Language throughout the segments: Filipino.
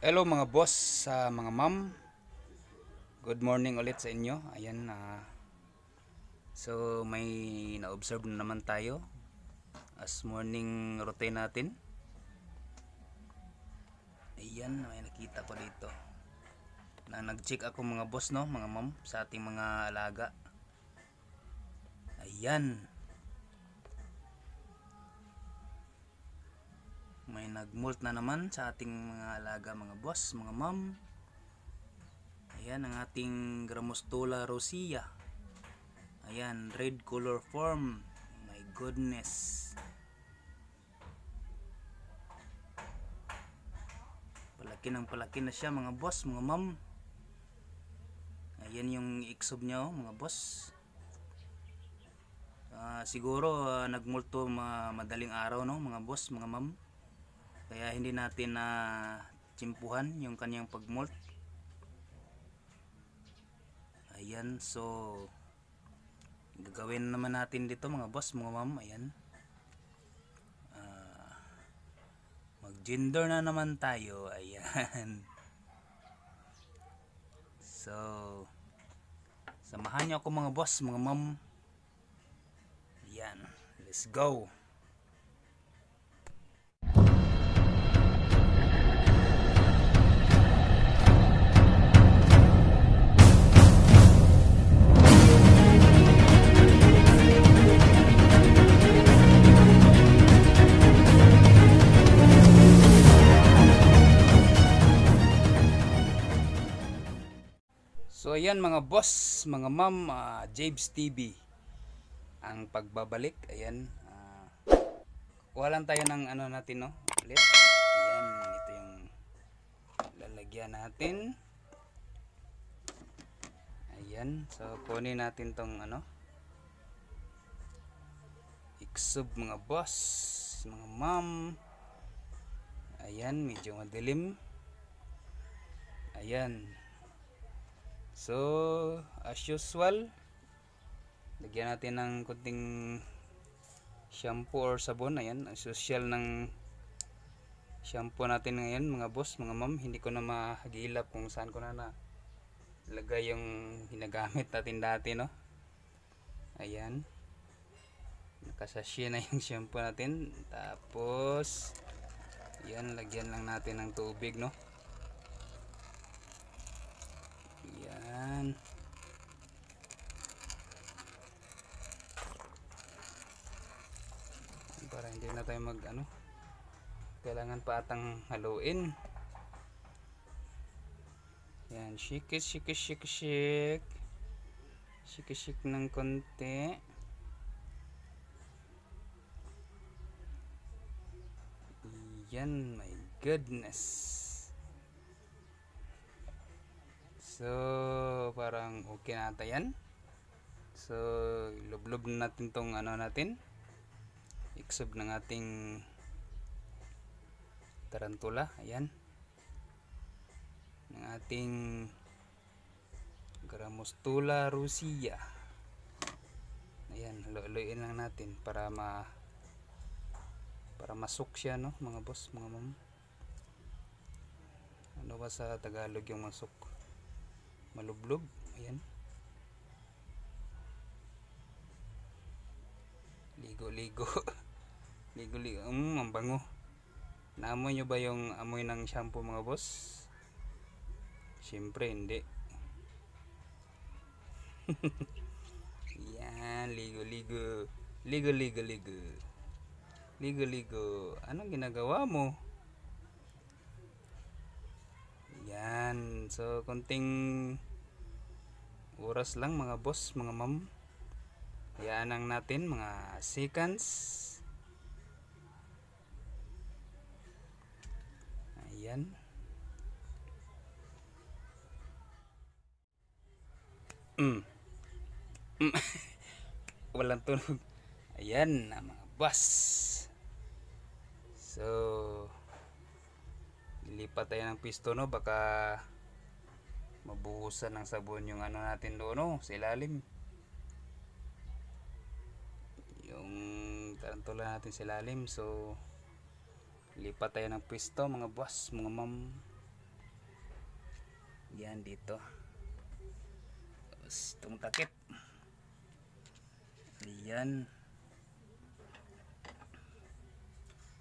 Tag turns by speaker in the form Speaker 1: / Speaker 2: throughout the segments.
Speaker 1: Hello mga boss, sa uh, mga ma'am. Good morning ulit sa inyo. Ayan uh, So may na-observe na naman tayo as morning routine natin. Ayan, may nakita ko dito. Na nag-check ako mga boss no, mga ma'am sa ating mga alaga. Ayan. may nagmult na naman sa ating mga alaga mga boss, mga ma'am ayan ang ating Gramostola rosia ayan, red color form my goodness palaki ng palaki na siya mga boss, mga ma'am ayan yung iksob niya oh, mga boss uh, siguro uh, ah, nagmulto ma madaling araw no mga boss, mga ma'am kaya hindi natin na uh, chimpuhan yung kanyang pagmolt ayan so gagawin naman natin dito mga boss mga ma'am ayan uh, ah, mag gender na naman tayo ayan so samahan niyo ako mga boss mga ma'am ayan let's go ayan mga boss, mga ma'am, uh, James TV. Ang pagbabalik, ayan. Ah, uh, walang tayo ng ano natin no, ulit. Ayan, ito yung lalagyan natin. Ayan, so kunin natin tong ano. Iksub mga boss, mga ma'am. Ayan, medyo madilim. Ayan. So, as usual, lagyan natin ng kunting shampoo or sabon. Ayan, as usual ng shampoo natin ngayon mga boss, mga ma'am. Hindi ko na mahagilap kung saan ko na lagay yung ginagamit natin dati, no? Ayan. Nakasasya na yung shampoo natin. Tapos, yan, lagyan lang natin ng tubig, no? Yan. Para hindi na tayo mag ano. Kailangan pa atang haluin. Yan, shake it, shake it, shake it, shake. Shake it, shake ng konti. Yan, my goodness. So, parang okay na yan. So, lublob na natin tong ano natin. Iksob ng ating tarantula. Ayan. Ng ating Gramostula rusia. Ayan, luluin lang natin para ma para masok siya no, mga boss, mga ma'am. Ano ba sa Tagalog yung masok? malublog ayan ligo ligo ligo ligo um, mm, ang bango naamoy nyo ba yung amoy ng shampoo mga boss syempre hindi yan ligo ligo ligo ligo ligo ligo ligo anong ginagawa mo Yan. So, konting oras lang mga boss, mga ma'am. Yan ang natin mga seconds. Ayan. Mm. mm. Walang tunog. Ayan, mga boss. So, Ilipat tayo ng pisto no baka mabuhusan ng sabon yung ano natin doon no sa ilalim. Yung tarantula natin sa ilalim so lipat tayo ng pisto mga boss, mga ma'am. Yan dito. Tapos itong takip. Ayan.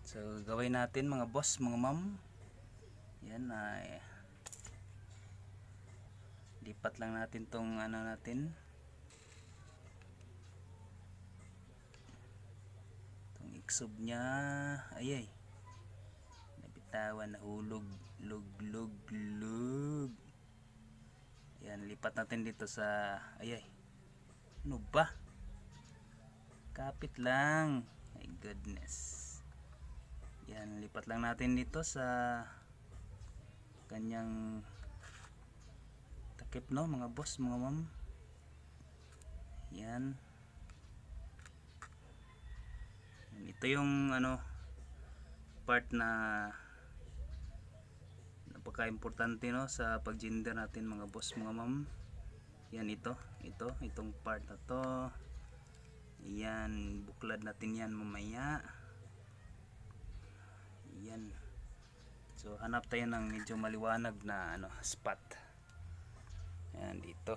Speaker 1: So gawin natin mga boss, mga ma'am yan ay lipat lang natin tong ano natin tong iksub nya ay ay nabitawan nahulog lug lug lug yan lipat natin dito sa ay ay ano ba kapit lang my goodness yan lipat lang natin dito sa kanyang takip no mga boss mga ma'am yan ito yung ano part na napaka importante no sa pag gender natin mga boss mga ma'am yan ito ito itong part na to yan buklad natin yan mamaya yan So hanap tayo ng medyo maliwanag na ano spot. Ayan dito.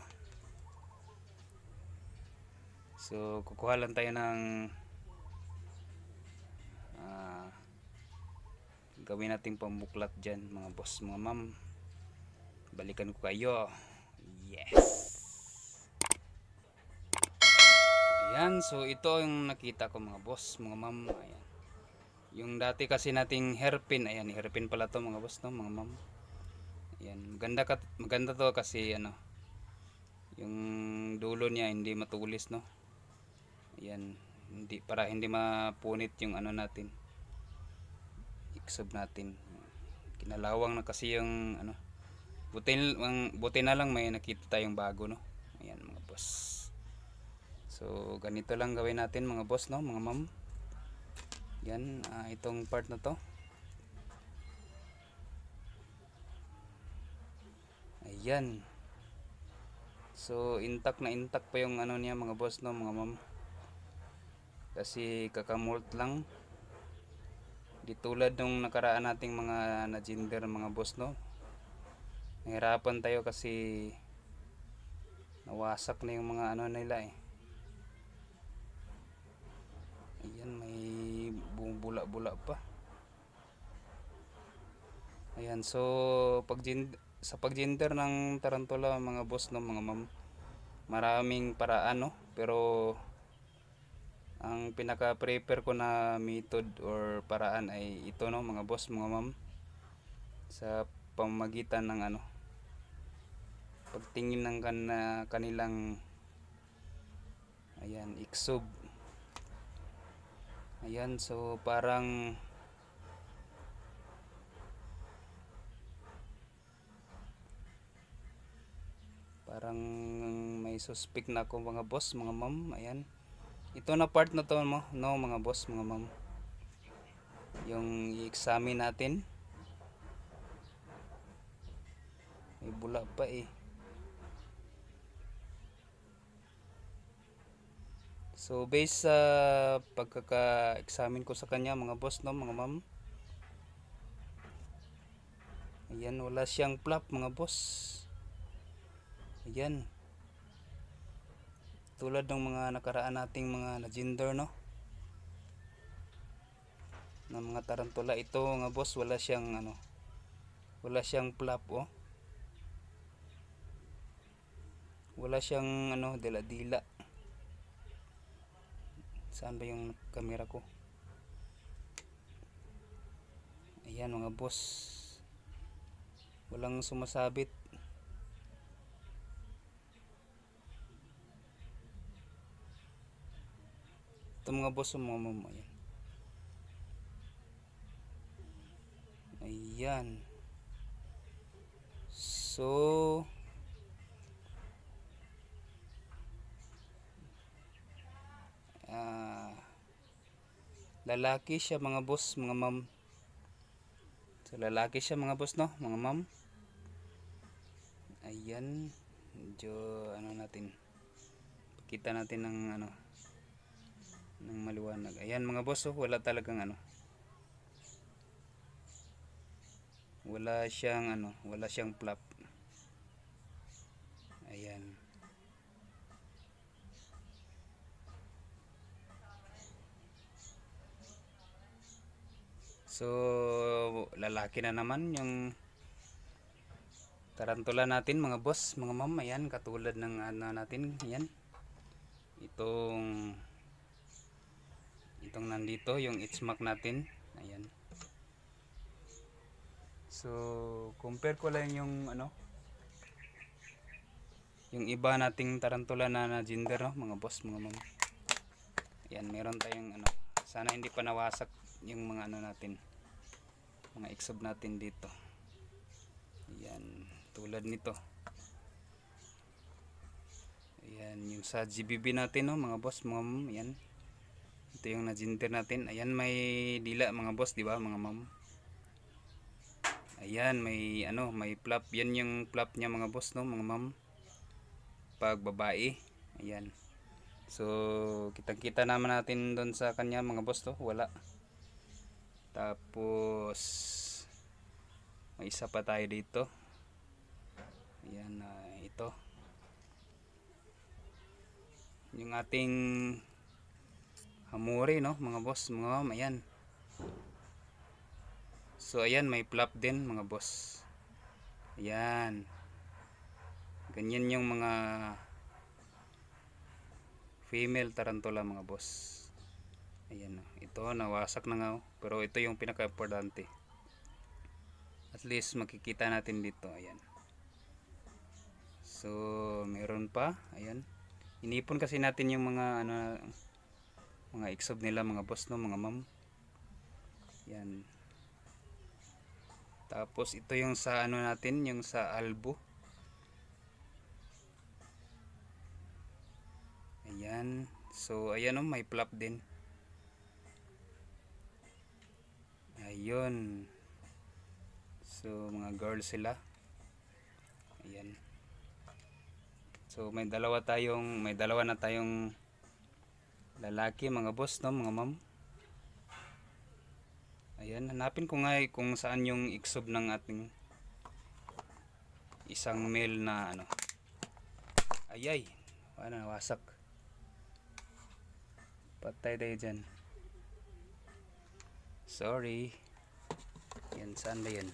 Speaker 1: So kukuha lang tayo ng uh, gawin natin pambuklat dyan mga boss mga ma'am. Balikan ko kayo. Yes! Ayan, so ito yung nakita ko mga boss, mga ma'am. Ayan. Yung dati kasi nating hairpin, ayan, hairpin pala to mga boss, no, mga ma'am. Ayan, maganda, ka, maganda to kasi ano, yung dulo niya hindi matulis, no. Ayan, hindi, para hindi mapunit yung ano natin. Iksob natin. Kinalawang na kasi yung ano, buti, buti na lang may nakita tayong bago, no. Ayan mga boss. So, ganito lang gawin natin mga boss, no, mga ma'am yan uh, itong part na to ayan so intact na intact pa yung ano niya mga boss no mga ma'am kasi kakamult lang ditulad nung nakaraan nating mga na gender mga boss no nahirapan tayo kasi nawasak na yung mga ano nila eh bula-bula pa ayan so pag sa pag-gender ng tarantula mga boss no mga ma'am maraming paraan no pero ang pinaka prefer ko na method or paraan ay ito no mga boss mga ma'am sa pamagitan ng ano pagtingin ng kan kanilang ayan iksob ayan so parang parang may suspect na ako mga boss mga ma'am ayan ito na part na to no, no mga boss mga ma'am yung i-examine natin may bula pa eh So based sa pagkaka-examine ko sa kanya mga boss no mga ma'am. Ayan wala siyang flap mga boss. Ayan. Tulad ng mga nakaraan nating mga legendar no. Ng mga tarantula ito mga boss wala siyang ano. Wala siyang flap oh. Wala siyang ano dila-dila saan ba yung camera ko ayan mga boss walang sumasabit ito mga boss mga mama ayan ayan so lalaki siya mga boss mga ma'am so lalaki siya mga boss no mga ma'am ayan jo ano natin kita natin ng ano ng maliwanag ayan mga boss oh, wala talagang ano wala siyang ano wala siyang flap ayan So, lalaki na naman yung tarantula natin mga boss, mga mam, Ayan, katulad ng ano natin. Ayan. Itong itong nandito, yung itchmark natin. Ayan. So, compare ko lang yung ano yung iba nating tarantula na, na gender, no? mga boss, mga mam. Ayan, meron tayong ano. Sana hindi pa nawasak yung mga ano natin mga exob natin dito yan tulad nito yan yung sa GBB natin no mga boss mga ma'am yan ito yung na-ginter natin ayan may dila mga boss di ba mga ma'am ayan may ano may flap yan yung flap niya mga boss no mga ma'am pag babae ayan so kitang kita naman natin doon sa kanya mga boss to wala tapos may isa pa tayo dito. Ayan na uh, ito. Yung ating hamuri no mga boss mga ma'am ayan. So ayan may flap din mga boss. Ayan. Ganyan yung mga female tarantula mga boss ayan oh. ito nawasak na nga oh. pero ito yung pinaka importante at least makikita natin dito ayan so meron pa ayan inipon kasi natin yung mga ano mga exob nila mga boss no mga ma'am Ayan. tapos ito yung sa ano natin yung sa albo ayan so ayan o oh, may flap din Ayun. So, mga girls sila. Ayan. So, may dalawa tayong, may dalawa na tayong lalaki, mga boss, no, mga ma'am. Ayan, hanapin ko nga eh, kung saan yung iksob ng ating isang male na ano. Ayay, wala na, wasak. Patay tayo dyan. Sorry. Yan, saan ba yan?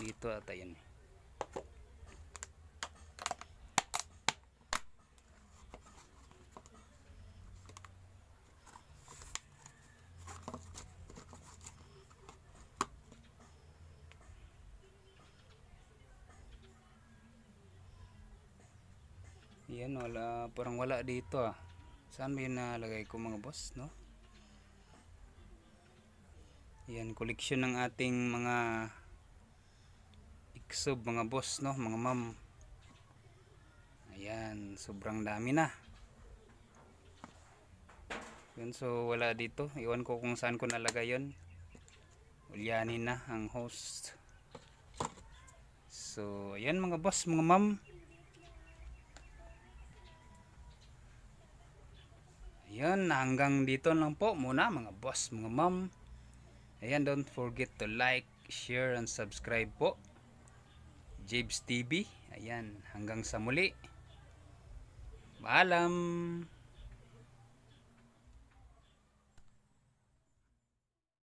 Speaker 1: Dito ata yan. Yan, wala, parang wala dito ah. Saan ba yun nalagay ko mga boss, no? Yan, koleksyon ng ating mga iksob, mga boss, no? Mga ma'am. Ayan, sobrang dami na. Yun, so wala dito. Iwan ko kung saan ko nalagay yon Ulyanin na ang host. So, ayan mga boss, mga ma'am. Ayan, hanggang dito lang po muna mga boss, mga ma'am. Ayan, don't forget to like, share, and subscribe po. Jabes TV. Ayan, hanggang sa muli. Paalam!